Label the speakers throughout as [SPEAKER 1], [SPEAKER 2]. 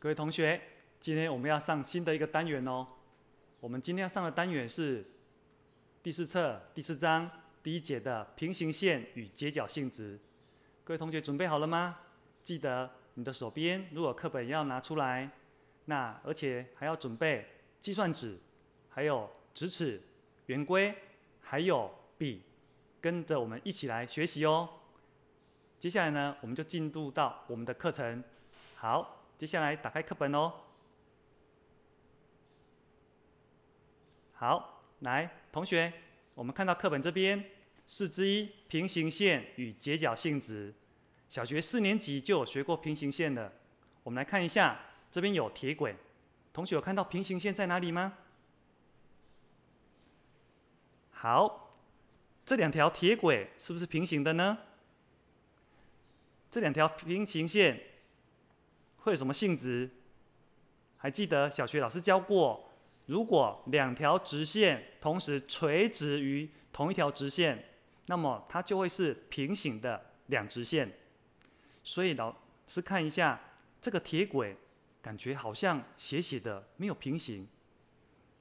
[SPEAKER 1] 各位同学，今天我们要上新的一个单元哦。我们今天要上的单元是第四册第四章第一节的平行线与截角性质。各位同学准备好了吗？记得你的手边如果课本要拿出来，那而且还要准备计算纸，还有直尺、圆规，还有笔，跟着我们一起来学习哦。接下来呢，我们就进入到我们的课程。好。接下来打开课本哦。好，来，同学，我们看到课本这边四之一平行线与角性质。小学四年级就有学过平行线的，我们来看一下，这边有铁轨，同学有看到平行线在哪里吗？好，这两条铁轨是不是平行的呢？这两条平行线。会有什么性质？还记得小学老师教过，如果两条直线同时垂直于同一条直线，那么它就会是平行的两直线。所以老师看一下这个铁轨，感觉好像斜斜的，没有平行。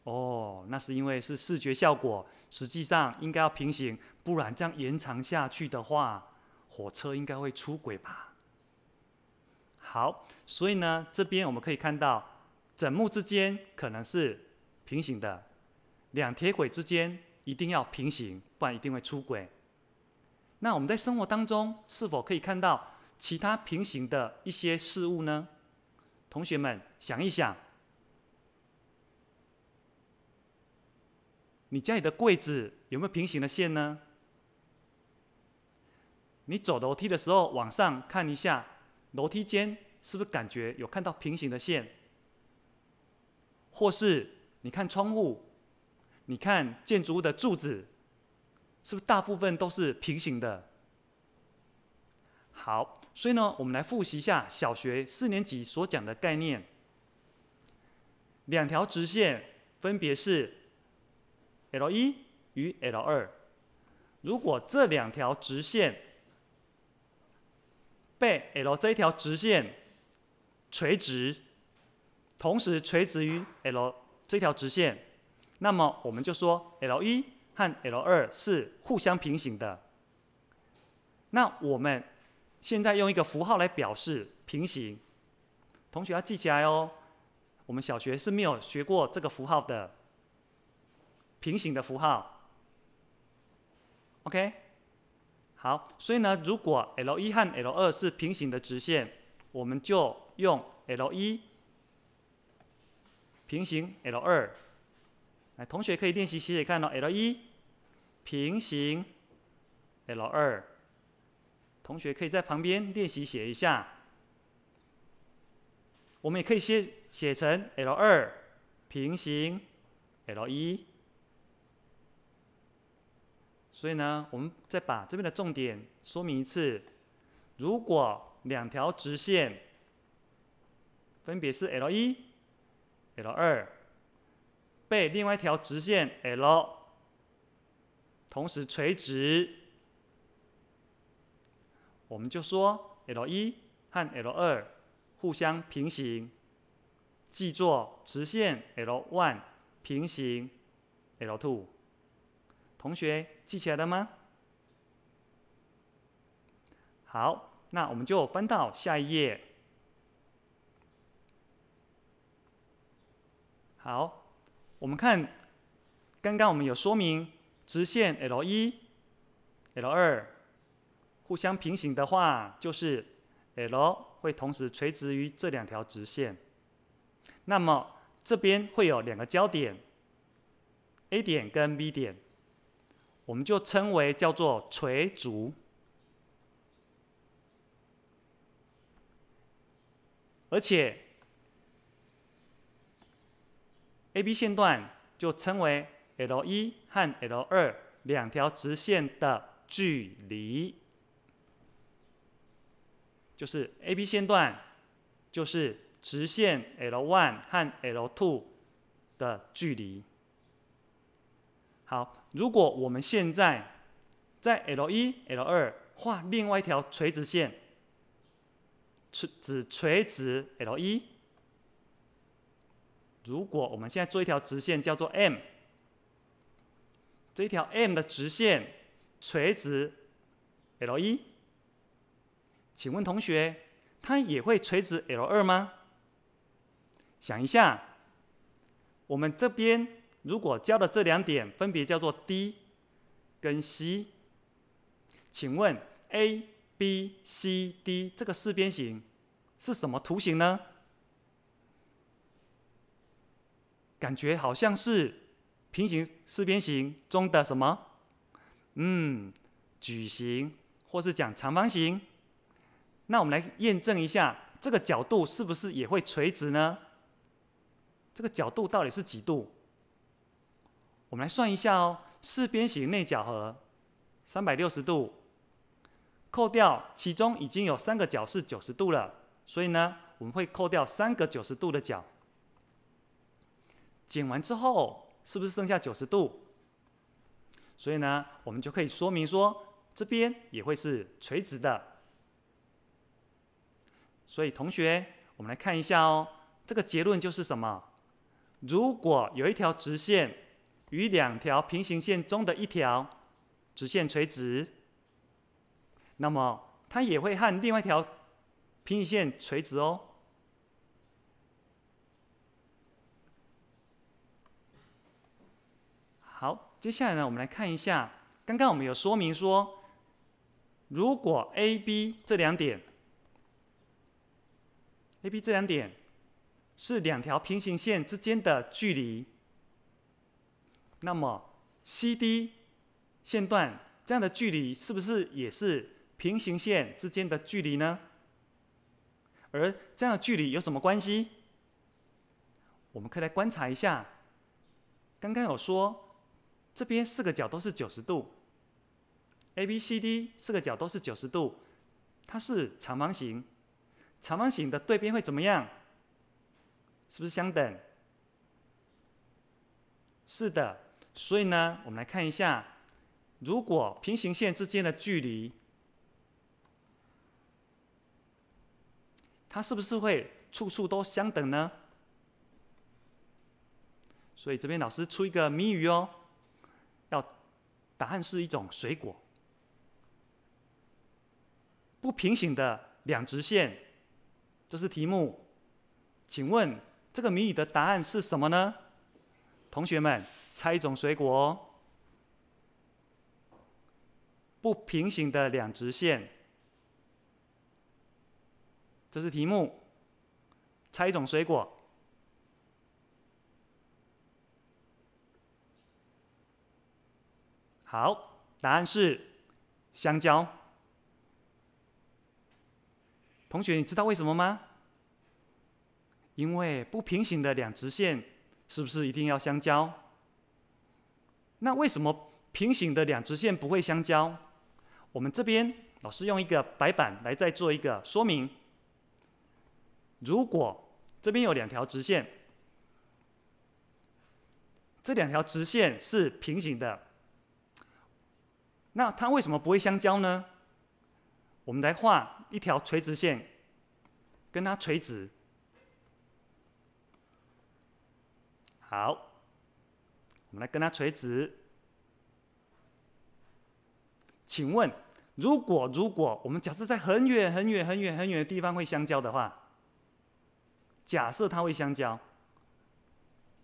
[SPEAKER 1] 哦，那是因为是视觉效果，实际上应该要平行，不然这样延长下去的话，火车应该会出轨吧。好，所以呢，这边我们可以看到，枕木之间可能是平行的，两铁轨之间一定要平行，不然一定会出轨。那我们在生活当中是否可以看到其他平行的一些事物呢？同学们想一想，你家里的柜子有没有平行的线呢？你走楼梯的时候往上看一下，楼梯间。是不是感觉有看到平行的线？或是你看窗户，你看建筑物的柱子，是不是大部分都是平行的？好，所以呢，我们来复习一下小学四年级所讲的概念。两条直线分别是 L 一与 L 二，如果这两条直线被 L 这一条直线。垂直，同时垂直于 l 这条直线，那么我们就说 l 一和 l 二是互相平行的。那我们现在用一个符号来表示平行，同学要记起来哦。我们小学是没有学过这个符号的，平行的符号。OK，好，所以呢，如果 l 一和 l 二是平行的直线，我们就。用 L 一平行 L 二，来，同学可以练习写写看。哦。l 一平行 L 二，同学可以在旁边练习写一下。我们也可以写写成 L 二平行 L 一。所以呢，我们再把这边的重点说明一次：如果两条直线，分别是 l 一、l 二，被另外一条直线 l 同时垂直，我们就说 l 一和 l 二互相平行，记作直线 l one 平行 l two。同学记起来了吗？好，那我们就翻到下一页。好，我们看，刚刚我们有说明，直线 L 一、L 二互相平行的话，就是 L 会同时垂直于这两条直线。那么这边会有两个交点，A 点跟 B 点，我们就称为叫做垂足，而且。AB 线段就称为 L 一和 L 二两条直线的距离，就是 AB 线段就是直线 L one 和 L two 的距离。好，如果我们现在在 L 一、L 二画另外一条垂直线，垂直垂直 L 一。如果我们现在做一条直线叫做 m，这一条 m 的直线垂直 l 一，请问同学，它也会垂直 l 二吗？想一下，我们这边如果交的这两点分别叫做 D 跟 C，请问 A B C D 这个四边形是什么图形呢？感觉好像是平行四边形中的什么？嗯，矩形或是讲长方形。那我们来验证一下，这个角度是不是也会垂直呢？这个角度到底是几度？我们来算一下哦。四边形内角和三百六十度，扣掉其中已经有三个角是九十度了，所以呢，我们会扣掉三个九十度的角。剪完之后，是不是剩下九十度？所以呢，我们就可以说明说，这边也会是垂直的。所以同学，我们来看一下哦，这个结论就是什么？如果有一条直线与两条平行线中的一条直线垂直，那么它也会和另外一条平行线垂直哦。好，接下来呢，我们来看一下。刚刚我们有说明说，如果 AB 这两点，AB 这两点是两条平行线之间的距离，那么 CD 线段这样的距离是不是也是平行线之间的距离呢？而这样的距离有什么关系？我们可以来观察一下，刚刚有说。这边四个角都是九十度，ABCD 四个角都是九十度，它是长方形。长方形的对边会怎么样？是不是相等？是的，所以呢，我们来看一下，如果平行线之间的距离，它是不是会处处都相等呢？所以这边老师出一个谜语哦。答案是一种水果。不平行的两直线，这是题目，请问这个谜语的答案是什么呢？同学们，猜一种水果。不平行的两直线，这是题目，猜一种水果。好，答案是相交。同学，你知道为什么吗？因为不平行的两直线，是不是一定要相交？那为什么平行的两直线不会相交？我们这边老师用一个白板来再做一个说明。如果这边有两条直线，这两条直线是平行的。那它为什么不会相交呢？我们来画一条垂直线，跟它垂直。好，我们来跟它垂直。请问，如果如果我们假设在很远、很远、很远、很远的地方会相交的话，假设它会相交，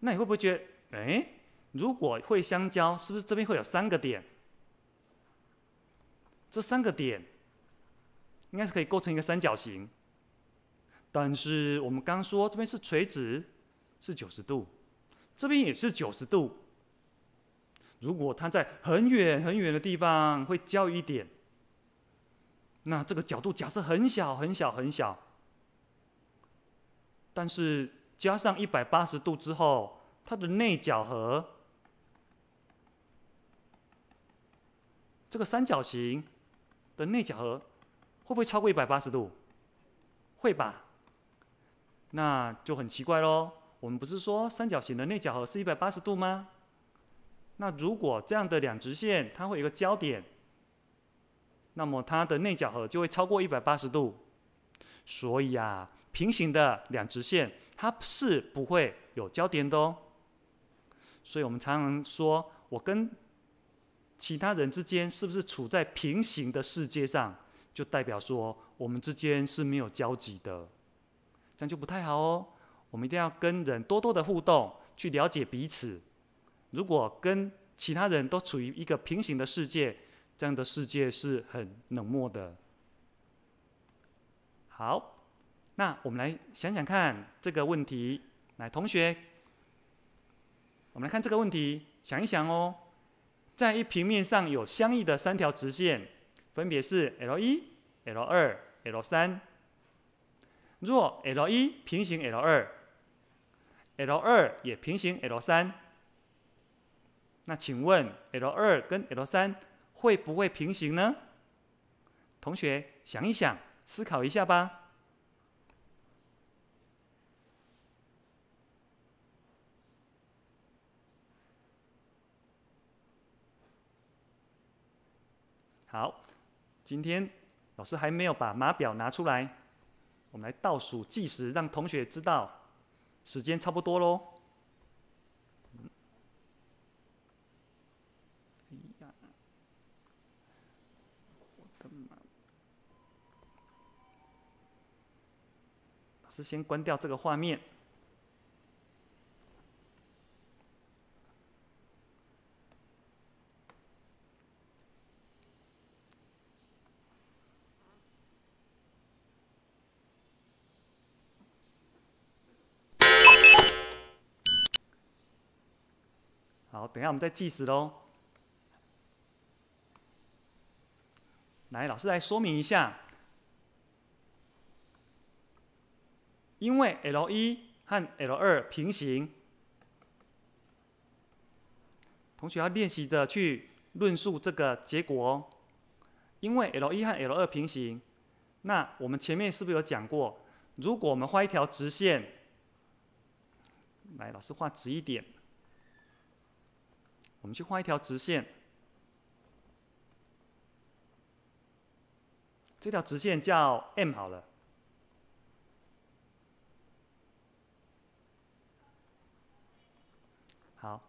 [SPEAKER 1] 那你会不会觉得，哎，如果会相交，是不是这边会有三个点？这三个点应该是可以构成一个三角形，但是我们刚说这边是垂直，是九十度，这边也是九十度。如果它在很远很远的地方会交一点，那这个角度假设很小很小很小，但是加上一百八十度之后，它的内角和这个三角形。的内角和会不会超过一百八十度？会吧，那就很奇怪喽。我们不是说三角形的内角和是一百八十度吗？那如果这样的两直线它会有个交点，那么它的内角和就会超过一百八十度。所以呀，平行的两直线它是不会有交点的哦。所以我们常常说，我跟其他人之间是不是处在平行的世界上，就代表说我们之间是没有交集的，这样就不太好哦。我们一定要跟人多多的互动，去了解彼此。如果跟其他人都处于一个平行的世界，这样的世界是很冷漠的。好，那我们来想想看这个问题。来，同学，我们来看这个问题，想一想哦。在一平面上有相应的三条直线，分别是 l 一、l 二、l 三。若 l 一平行 l 二，l 二也平行 l 三，那请问 l 二跟 l 三会不会平行呢？同学想一想，思考一下吧。今天老师还没有把码表拿出来，我们来倒数计时，让同学知道时间差不多喽。哎呀，我的妈！老师先关掉这个画面。好，等下我们再计时喽。来，老师来说明一下，因为 L 一和 L 二平行，同学要练习的去论述这个结果哦。因为 L 一和 L 二平行，那我们前面是不是有讲过？如果我们画一条直线，来，老师画直一点。我们去画一条直线，这条直线叫 m 好了。好，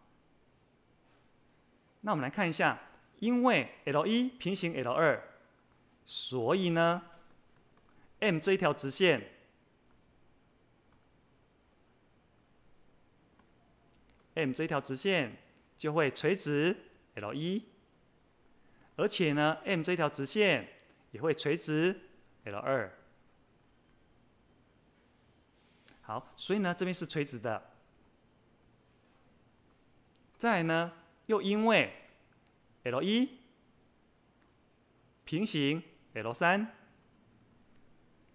[SPEAKER 1] 那我们来看一下，因为 l 一平行 l 二，所以呢，m 这一条直线，m 这一条直线。就会垂直 l 一，而且呢，m 这条直线也会垂直 l 二。好，所以呢，这边是垂直的。再呢，又因为 l 一平行 l 三，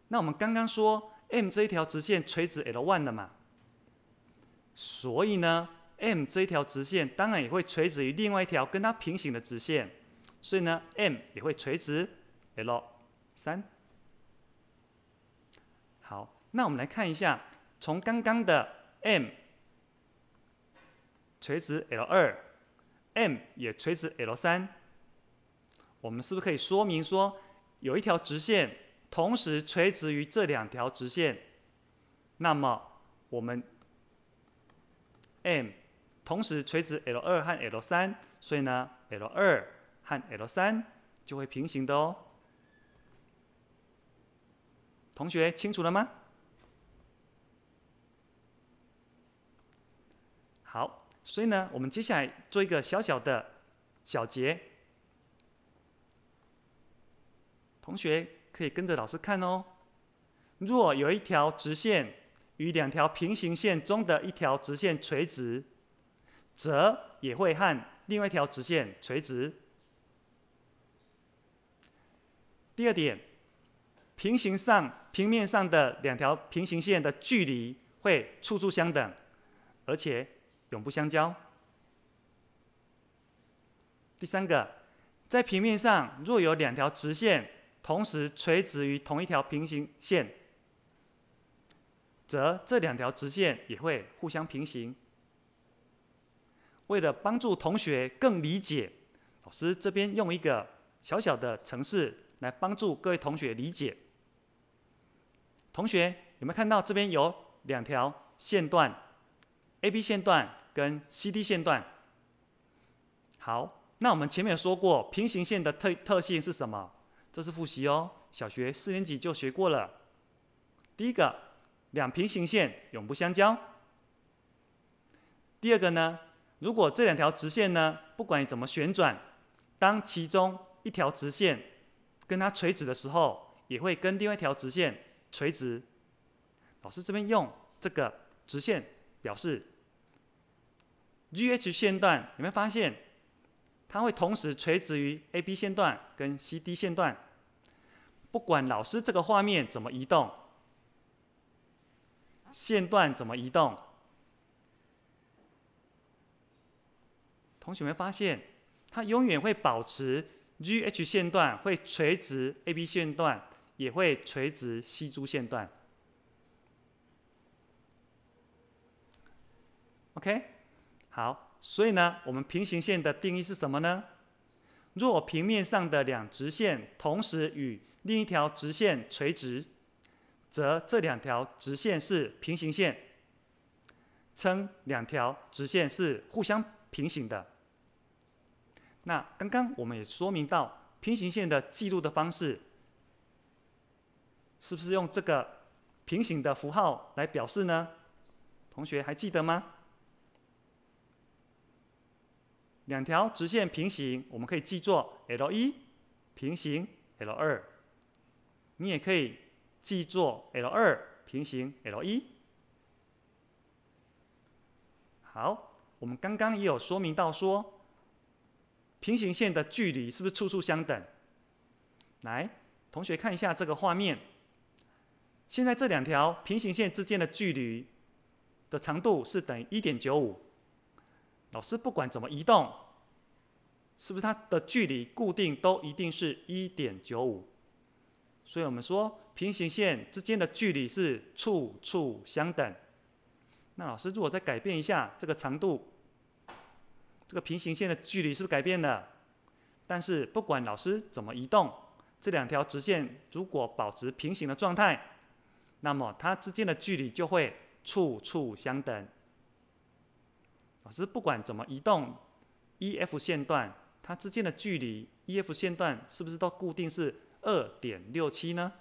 [SPEAKER 1] 那我们刚刚说 m 这一条直线垂直 l 一的嘛，所以呢。m 这一条直线当然也会垂直于另外一条跟它平行的直线，所以呢，m 也会垂直 l 三。好，那我们来看一下，从刚刚的 m 垂直 l 二，m 也垂直 l 三，我们是不是可以说明说，有一条直线同时垂直于这两条直线？那么我们 m。同时垂直 L 二和 L 三，所以呢，L 二和 L 三就会平行的哦。同学清楚了吗？好，所以呢，我们接下来做一个小小的小结。同学可以跟着老师看哦。若有一条直线与两条平行线中的一条直线垂直。则也会和另外一条直线垂直。第二点，平行上平面上的两条平行线的距离会处处相等，而且永不相交。第三个，在平面上，若有两条直线同时垂直于同一条平行线，则这两条直线也会互相平行。为了帮助同学更理解，老师这边用一个小小的城市来帮助各位同学理解。同学有没有看到这边有两条线段，AB 线段跟 CD 线段？好，那我们前面说过，平行线的特特性是什么？这是复习哦，小学四年级就学过了。第一个，两平行线永不相交。第二个呢？如果这两条直线呢，不管你怎么旋转，当其中一条直线跟它垂直的时候，也会跟另外一条直线垂直。老师这边用这个直线表示 GH 线段，有没有发现它会同时垂直于 AB 线段跟 CD 线段？不管老师这个画面怎么移动，线段怎么移动？同学们发现，它永远会保持 GH 线段会垂直 AB 线段，也会垂直 c 柱线段。OK，好，所以呢，我们平行线的定义是什么呢？若平面上的两直线同时与另一条直线垂直，则这两条直线是平行线，称两条直线是互相平行的。那刚刚我们也说明到，平行线的记录的方式，是不是用这个平行的符号来表示呢？同学还记得吗？两条直线平行，我们可以记作 l 一平行 l 二。你也可以记作 l 二平行 l 一。好，我们刚刚也有说明到说。平行线的距离是不是处处相等？来，同学看一下这个画面。现在这两条平行线之间的距离的长度是等于一点九五。老师不管怎么移动，是不是它的距离固定都一定是一点九五？所以我们说平行线之间的距离是处处相等。那老师如果再改变一下这个长度？这个平行线的距离是不是改变了？但是不管老师怎么移动，这两条直线如果保持平行的状态，那么它之间的距离就会处处相等。老师不管怎么移动，EF 线段它之间的距离，EF 线段是不是都固定是二点六七呢？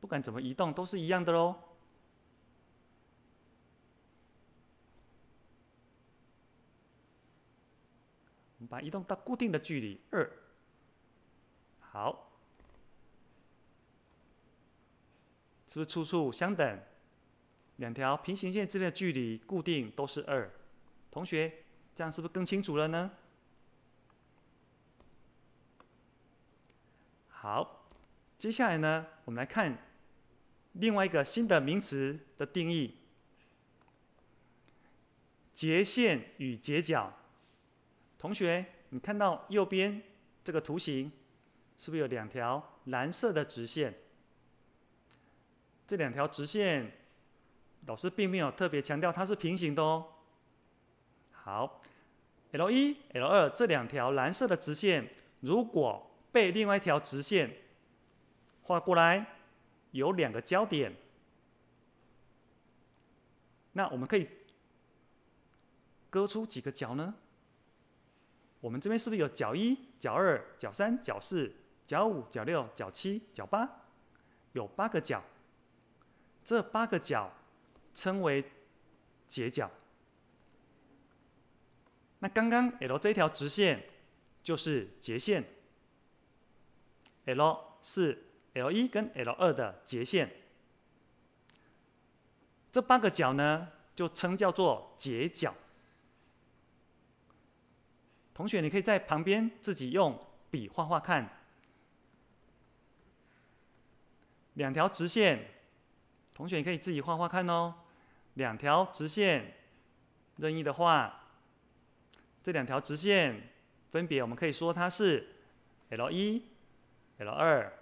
[SPEAKER 1] 不管怎么移动，都是一样的喽。把移动到固定的距离二，好，是不是处处相等？两条平行线之间的距离固定都是二。同学，这样是不是更清楚了呢？好，接下来呢，我们来看另外一个新的名词的定义：截线与截角。同学，你看到右边这个图形，是不是有两条蓝色的直线？这两条直线，老师并没有特别强调它是平行的哦。好，L 一、L 二这两条蓝色的直线，如果被另外一条直线画过来，有两个交点，那我们可以割出几个角呢？我们这边是不是有角一、角二、角三、角四、角五、角六、角七、角八？有八个角，这八个角称为截角。那刚刚 l 这条直线就是截线，l 是 l 一跟 l 二的截线。这八个角呢，就称叫做截角。同学，你可以在旁边自己用笔画画看。两条直线，同学你可以自己画画看哦。两条直线，任意的画。这两条直线，分别我们可以说它是 L 一、L 二。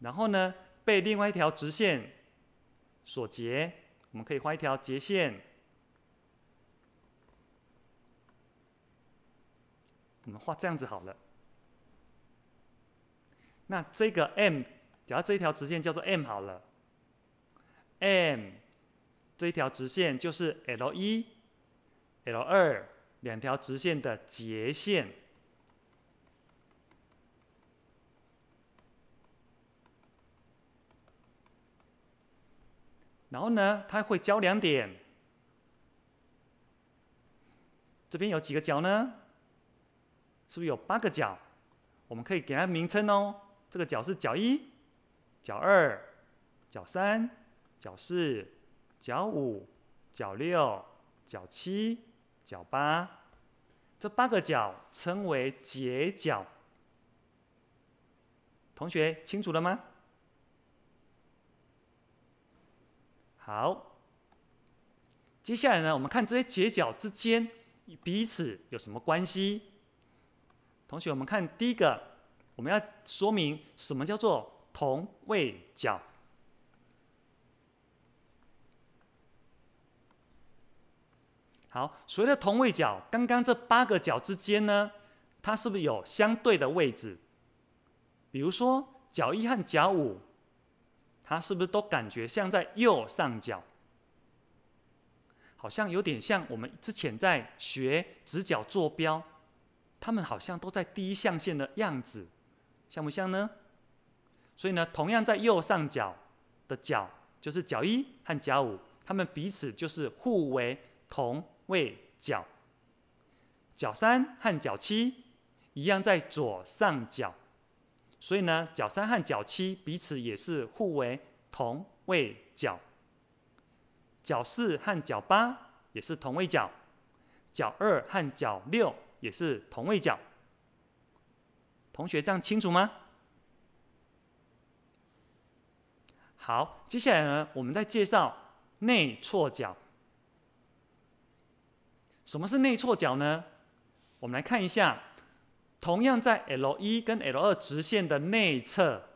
[SPEAKER 1] 然后呢，被另外一条直线所截，我们可以画一条截线。我们画这样子好了。那这个 m，假如这一条直线叫做 m 好了，m 这一条直线就是 l 一、l 二两条直线的截线。然后呢，它会交两点。这边有几个角呢？是不是有八个角？我们可以给它名称哦。这个角是角一、角二、角三、角四、角五、角六、角七、角八。这八个角称为结角。同学清楚了吗？好，接下来呢，我们看这些结角之间彼此有什么关系？同学，我们看第一个，我们要说明什么叫做同位角。好，所谓的同位角，刚刚这八个角之间呢，它是不是有相对的位置？比如说，角一和角五，它是不是都感觉像在右上角？好像有点像我们之前在学直角坐标。他们好像都在第一象限的样子，像不像呢？所以呢，同样在右上角的角，就是角一和角五，他们彼此就是互为同位角。角三和角七一样在左上角，所以呢，角三和角七彼此也是互为同位角。角四和角八也是同位角，角二和角六。也是同位角。同学这样清楚吗？好，接下来呢，我们再介绍内错角。什么是内错角呢？我们来看一下，同样在 l 一跟 l 二直线的内侧，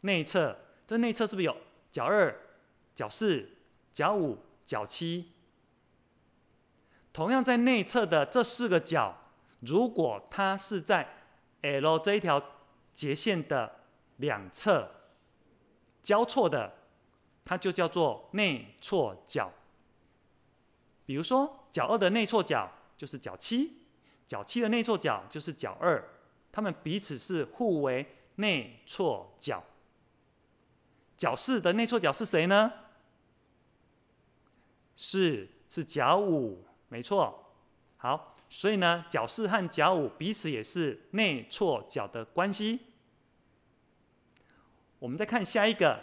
[SPEAKER 1] 内侧这内侧是不是有角二、角四、角五、角七？同样，在内侧的这四个角，如果它是在 l 这一条截线的两侧交错的，它就叫做内错角。比如说，角二的内错角就是角七，角七的内错角就是角二，它们彼此是互为内错角。角四的内错角是谁呢？是是角五。没错，好，所以呢，角四和角五彼此也是内错角的关系。我们再看下一个，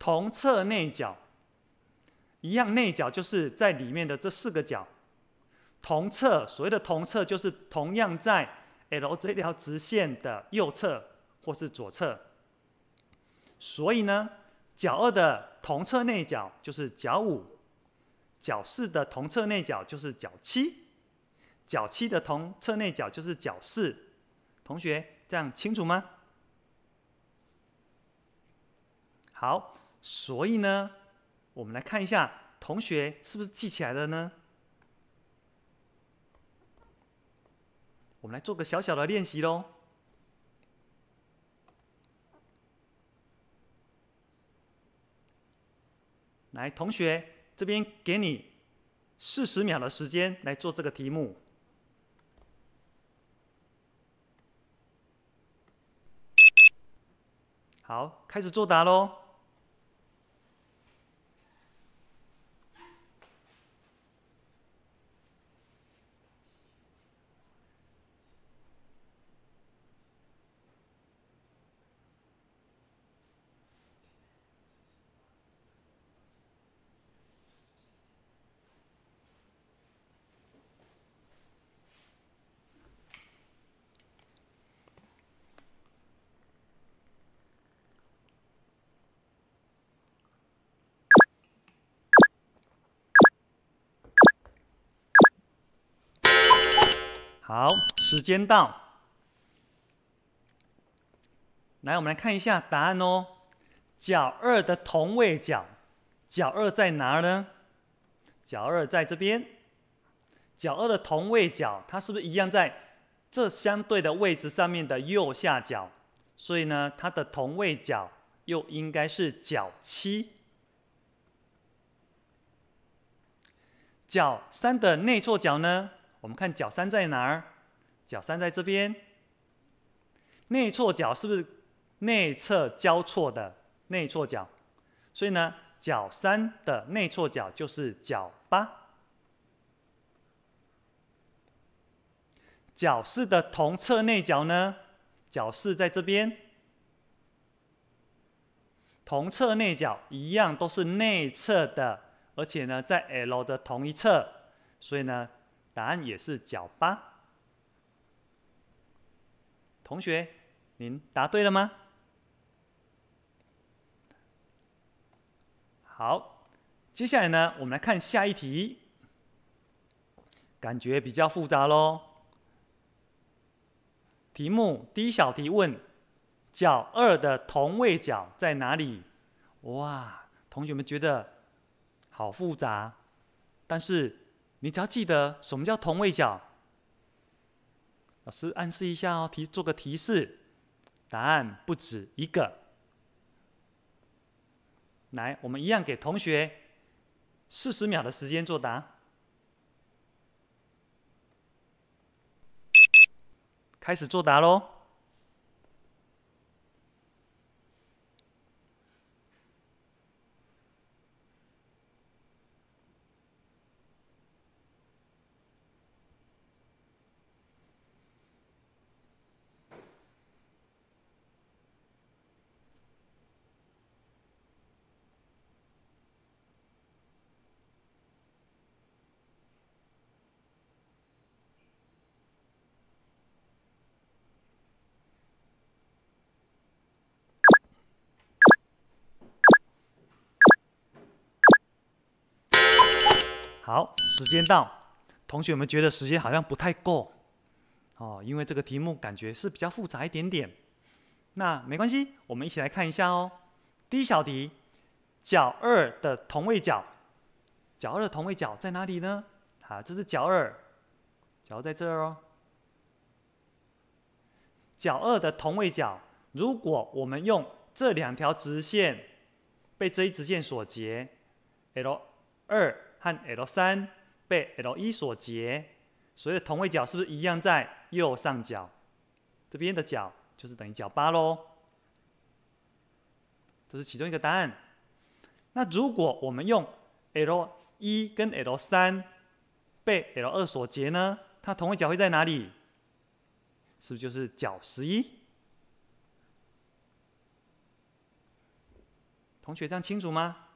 [SPEAKER 1] 同侧内角，一样内角就是在里面的这四个角，同侧，所谓的同侧就是同样在 l 这条直线的右侧或是左侧。所以呢，角二的同侧内角就是角五。角四的同侧内角就是角七，角七的同侧内角就是角四。同学，这样清楚吗？好，所以呢，我们来看一下，同学是不是记起来了呢？我们来做个小小的练习喽。来，同学。这边给你四十秒的时间来做这个题目。好，开始作答喽。好，时间到。来，我们来看一下答案哦。角二的同位角，角二在哪呢？角二在这边。角二的同位角，它是不是一样在这相对的位置上面的右下角？所以呢，它的同位角又应该是角七。角三的内错角呢？我们看角三在哪儿？角三在这边。内错角是不是内侧交错的内错角？所以呢，角三的内错角就是角八。角四的同侧内角呢？角四在这边。同侧内角一样都是内侧的，而且呢在 L 的同一侧，所以呢。答案也是角八。同学，您答对了吗？好，接下来呢，我们来看下一题。感觉比较复杂喽。题目第一小题问，角二的同位角在哪里？哇，同学们觉得好复杂，但是。你只要记得什么叫同位角。老师暗示一下哦，提做个提示，答案不止一个。来，我们一样给同学四十秒的时间作答。开始作答喽！好，时间到。同学们觉得时间好像不太够哦，因为这个题目感觉是比较复杂一点点。那没关系，我们一起来看一下哦。第一小题，角二的同位角，角二的同位角在哪里呢？好，这是角二，角在这儿哦。角二的同位角，如果我们用这两条直线被这一直线所截，哎喽，二。和 L 三被 L 一所截，所以的同位角是不是一样在右上角？这边的角就是等于角八喽。这是其中一个答案。那如果我们用 L 一跟 L 三被 L 二所截呢？它同位角会在哪里？是不是就是角十一？同学这样清楚吗？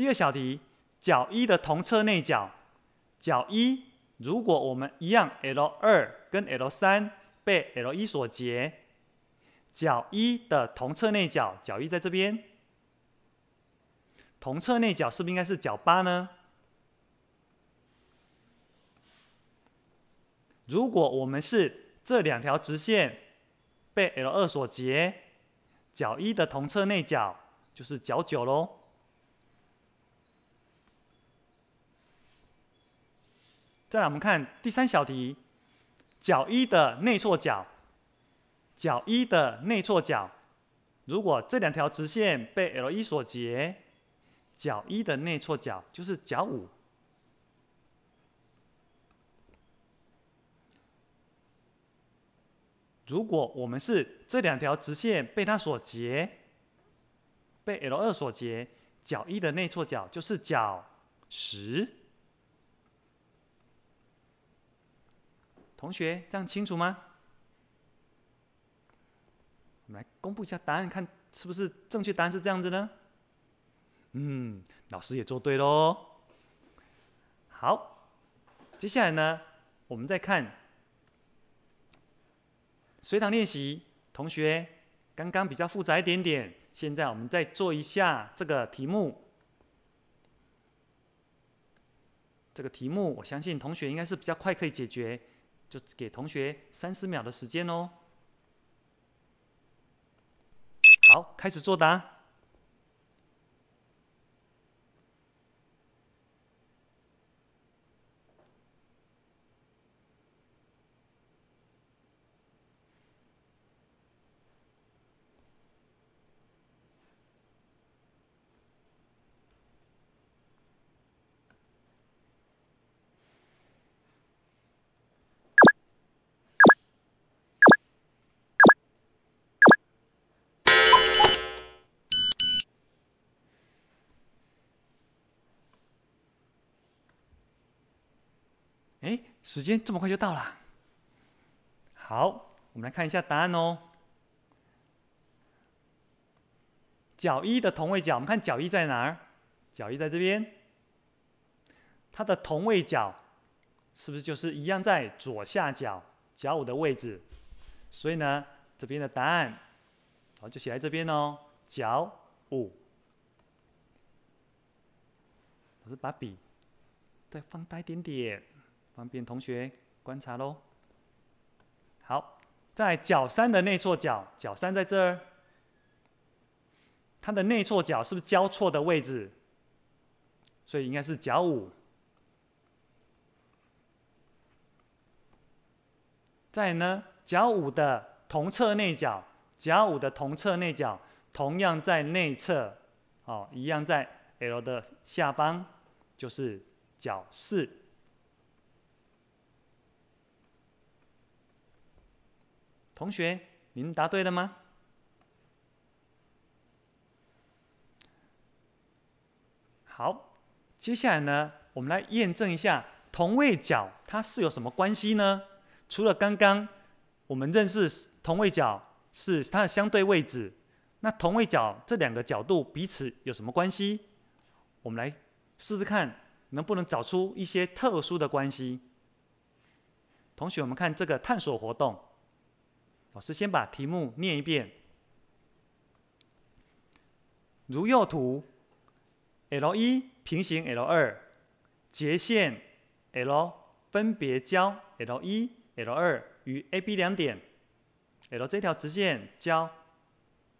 [SPEAKER 1] 第二小题，角一的同侧内角，角一。如果我们一样，L 二跟 L 三被 L 一所截，角一的同侧内角，角一在这边，同侧内角是不是应该是角八呢？如果我们是这两条直线被 L 二所截，角一的同侧内角就是角九喽。再来，我们看第三小题，角一的内错角，角一的内错角，如果这两条直线被 l 一所截，角一的内错角就是角五。如果我们是这两条直线被它所截，被 l 二所截，角一的内错角就是角十。同学，这样清楚吗？我们来公布一下答案，看是不是正确答案是这样子呢？嗯，老师也做对喽。好，接下来呢，我们再看随堂练习。同学，刚刚比较复杂一点点，现在我们再做一下这个题目。这个题目，我相信同学应该是比较快可以解决。就给同学三十秒的时间哦。好，开始作答。哎，时间这么快就到了。好，我们来看一下答案哦。角一的同位角，我们看角一在哪儿？角一在这边，它的同位角是不是就是一样在左下角角五的位置？所以呢，这边的答案，好就写在这边哦。角五，老师把笔再放大一点点。方便同学观察喽。好，在角三的内错角，角三在这儿，它的内错角是不是交错的位置？所以应该是角五。再呢，角五的同侧内角，角五的同侧内角，同样在内侧，哦，一样在 L 的下方，就是角四。同学，您答对了吗？好，接下来呢，我们来验证一下同位角它是有什么关系呢？除了刚刚我们认识同位角是它的相对位置，那同位角这两个角度彼此有什么关系？我们来试试看能不能找出一些特殊的关系。同学，我们看这个探索活动。老师先把题目念一遍。如右图，L 一平行 L 二，截线 L 分别交 L 一、L 二与 A、B 两点。L 这条直线交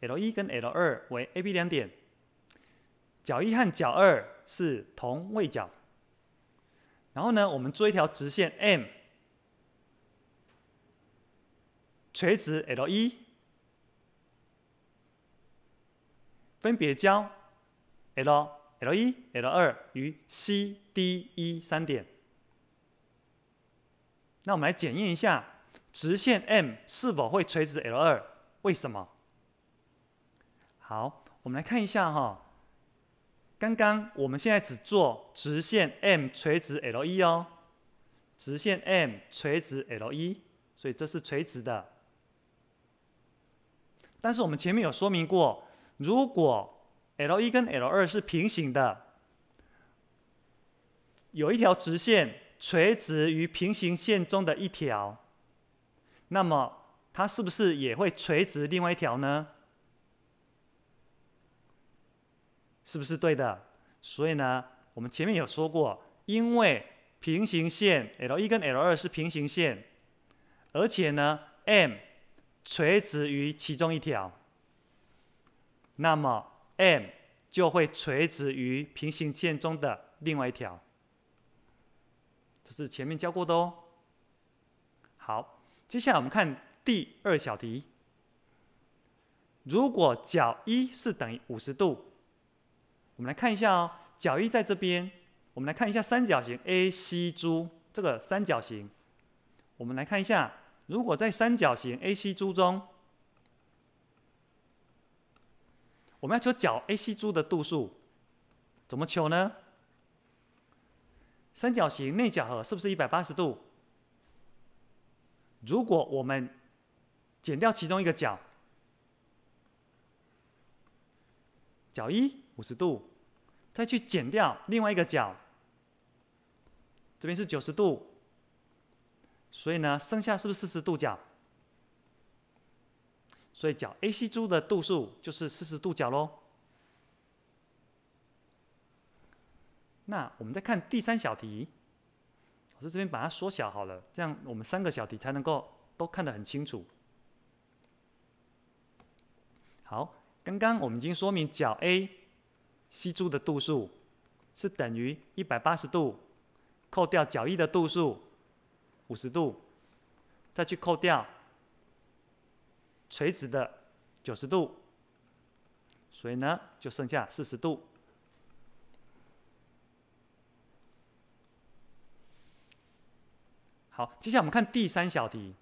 [SPEAKER 1] L 一跟 L 二为 A、B 两点。角一和角二是同位角。然后呢，我们做一条直线 M。垂直 L 一，分别交 L、L 一、L 二与 C、D、E 三点。那我们来检验一下直线 m 是否会垂直 L 二？为什么？好，我们来看一下哈。刚刚我们现在只做直线 m 垂直 L 一哦，直线 m 垂直 L 一，所以这是垂直的。但是我们前面有说明过，如果 l 一跟 l 二是平行的，有一条直线垂直于平行线中的一条，那么它是不是也会垂直另外一条呢？是不是对的？所以呢，我们前面有说过，因为平行线 l 一跟 l 二是平行线，而且呢，m。垂直于其中一条，那么 m 就会垂直于平行线中的另外一条。这是前面教过的哦。好，接下来我们看第二小题。如果角一是等于五十度，我们来看一下哦。角一在这边，我们来看一下三角形 A C G 这个三角形，我们来看一下。如果在三角形 a c 柱中，我们要求角 a c 柱的度数，怎么求呢？三角形内角和是不是一百八十度？如果我们减掉其中一个角，角一五十度，再去减掉另外一个角，这边是九十度。所以呢，剩下是不是四十度角？所以角 a c 柱的度数就是四十度角喽。那我们再看第三小题，我这边把它缩小好了，这样我们三个小题才能够都看得很清楚。好，刚刚我们已经说明角 a c 柱的度数是等于一百八十度，扣掉角 E 的度数。五十度，再去扣掉垂直的九十度，所以呢，就剩下四十度。好，接下来我们看第三小题。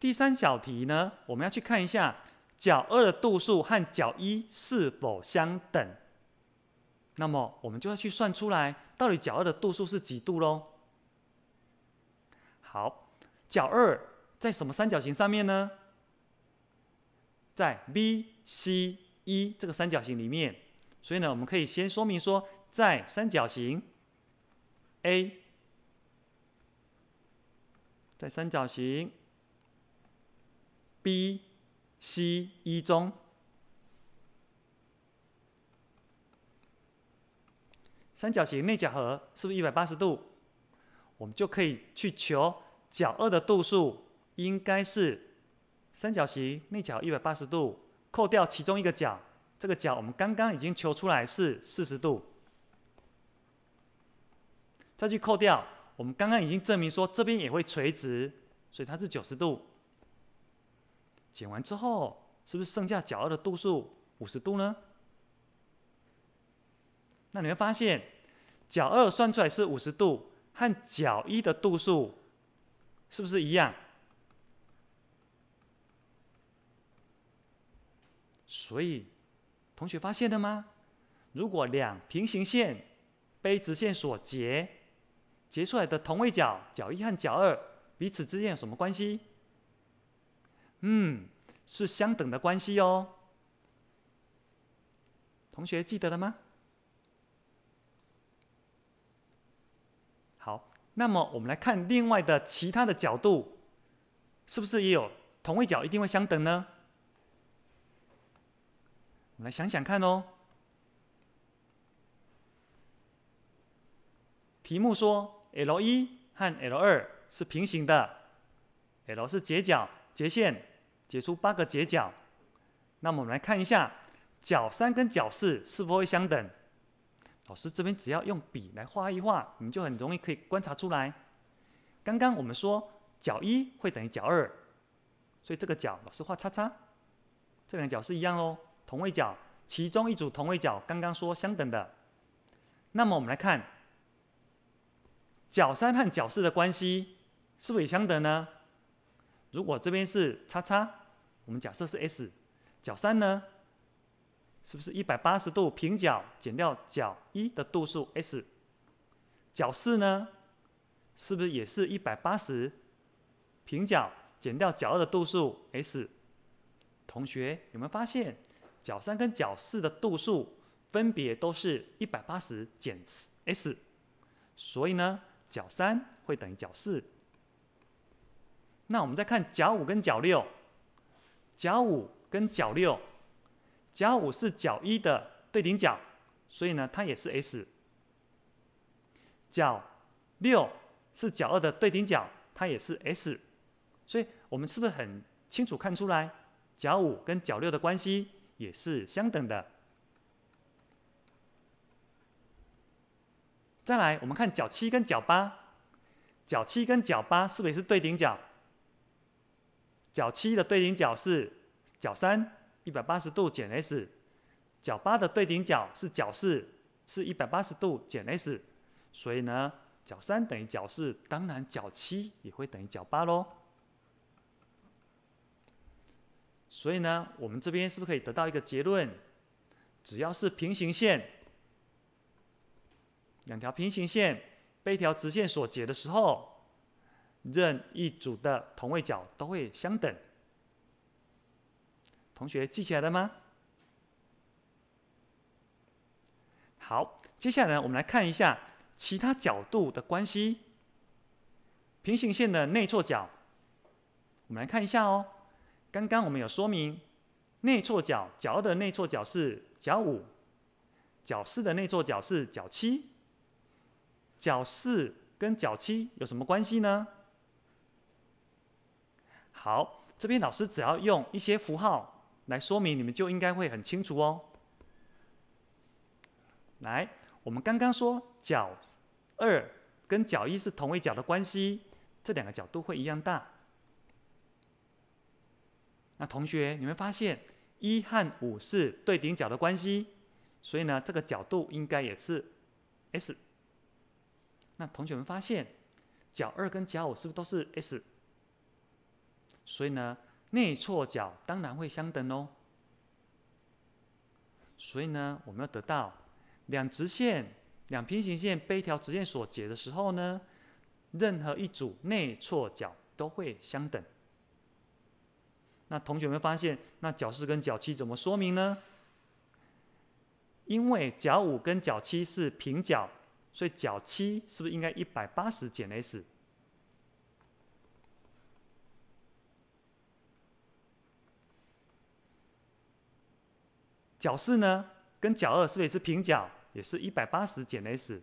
[SPEAKER 1] 第三小题呢，我们要去看一下角二的度数和角一是否相等。那么，我们就要去算出来，到底角二的度数是几度喽？好，角二在什么三角形上面呢？在 B C E 这个三角形里面，所以呢，我们可以先说明说，在三角形 A，在三角形 B C E 中，三角形内角和是不是一百八十度？我们就可以去求角二的度数，应该是三角形内角一百八十度，扣掉其中一个角，这个角我们刚刚已经求出来是四十度，再去扣掉，我们刚刚已经证明说这边也会垂直，所以它是九十度，减完之后是不是剩下角二的度数五十度呢？那你会发现，角二算出来是五十度。和角一的度数是不是一样？所以，同学发现了吗？如果两平行线被直线所截，截出来的同位角角一和角二彼此之间有什么关系？嗯，是相等的关系哦。同学记得了吗？那么，我们来看另外的其他的角度，是不是也有同位角一定会相等呢？我们来想想看哦。题目说，L 一和 L 二是平行的，L 是截角截线，截出八个截角。那么，我们来看一下角三跟角四是否会相等？老师这边只要用笔来画一画，你就很容易可以观察出来。刚刚我们说角一会等于角二，所以这个角老师画叉叉，这两角是一样哦，同位角。其中一组同位角刚刚说相等的，那么我们来看角三和角四的关系是不是也相等呢？如果这边是叉叉，我们假设是 S，角三呢？是不是一百八十度平角减掉角一的度数 s？角四呢？是不是也是一百八十平角减掉角二的度数 s？同学有没有发现，角三跟角四的度数分别都是一百八十减 s，所以呢，角三会等于角四。那我们再看角五跟角六，角五跟角六。角五是角一的对顶角，所以呢，它也是 S。角六是角二的对顶角，它也是 S，所以我们是不是很清楚看出来角五跟角六的关系也是相等的？再来，我们看角七跟角八，角七跟角八是不是对顶角？角七的对顶角是角三。一百八十度减 s，角八的对顶角是角四，是一百八十度减 s，所以呢，角三等于角四，当然角七也会等于角八喽。所以呢，我们这边是不是可以得到一个结论？只要是平行线，两条平行线被一条直线所截的时候，任意一组的同位角都会相等。同学记起来了吗？好，接下来我们来看一下其他角度的关系。平行线的内错角，我们来看一下哦。刚刚我们有说明，内错角角二的内错角是角五，角四的内错角是角七。角四跟角七有什么关系呢？好，这边老师只要用一些符号。来说明，你们就应该会很清楚哦。来，我们刚刚说角二跟角一是同位角的关系，这两个角度会一样大。那同学，你们发现一和五是对顶角的关系，所以呢，这个角度应该也是 s。那同学们发现角二跟角五是不是都是 s？所以呢？内错角当然会相等哦。所以呢，我们要得到两直线两平行线被一条直线所截的时候呢，任何一组内错角都会相等。那同学们发现，那角四跟角七怎么说明呢？因为角五跟角七是平角，所以角七是不是应该一百八十减 s？角四呢，跟角二是不是也是平角，也是一百八十减 s。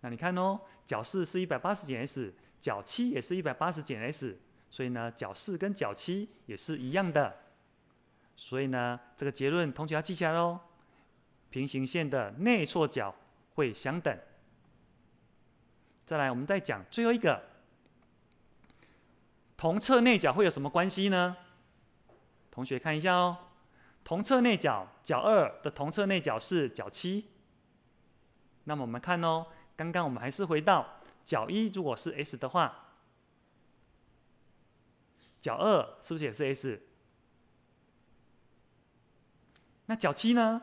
[SPEAKER 1] 那你看哦，角四是一百八十减 s，角七也是一百八十减 s，所以呢，角四跟角七也是一样的。所以呢，这个结论同学要记下来哦。平行线的内错角会相等。再来，我们再讲最后一个，同侧内角会有什么关系呢？同学看一下哦。同侧内角角二的同侧内角是角七，那么我们看哦，刚刚我们还是回到角一，如果是 S 的话，角二是不是也是 S？那角七呢？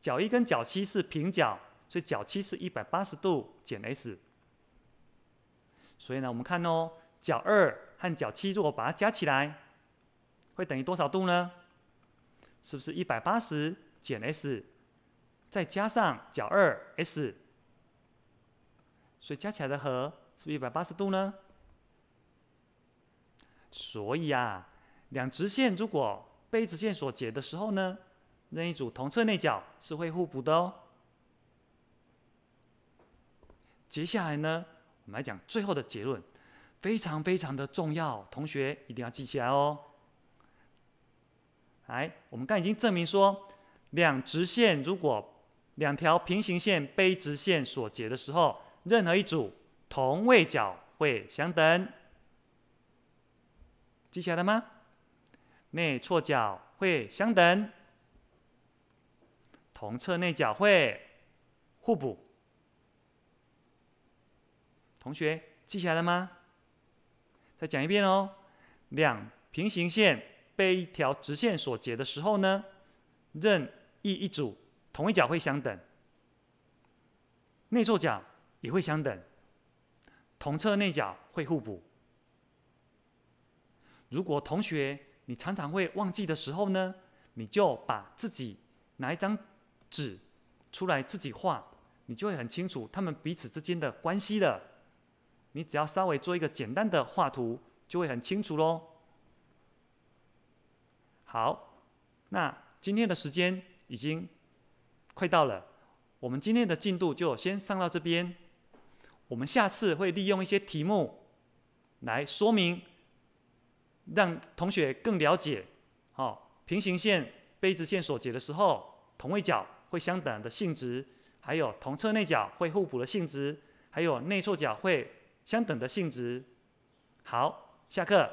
[SPEAKER 1] 角一跟角七是平角，所以角七是一百八十度减 S。所以呢，我们看哦，角二和角七如果把它加起来，会等于多少度呢？是不是一百八十减 s 再加上角二 s？所以加起来的和是不是一百八十度呢？所以啊，两直线如果被直线所截的时候呢，任意组同侧内角是会互补的哦。接下来呢，我们来讲最后的结论，非常非常的重要，同学一定要记起来哦。来，我们刚已经证明说，两直线如果两条平行线被直线所截的时候，任何一组同位角会相等，记起来了吗？内错角会相等，同侧内角会互补。同学记起来了吗？再讲一遍哦，两平行线。被一条直线所截的时候呢，任意一组同一角会相等，内错角也会相等，同侧内角会互补。如果同学你常常会忘记的时候呢，你就把自己拿一张纸出来自己画，你就会很清楚他们彼此之间的关系了。你只要稍微做一个简单的画图，就会很清楚喽。好，那今天的时间已经快到了，我们今天的进度就先上到这边。我们下次会利用一些题目来说明，让同学更了解。好，平行线被直线所截的时候，同位角会相等的性质，还有同侧内角会互补的性质，还有内错角会相等的性质。好，下课。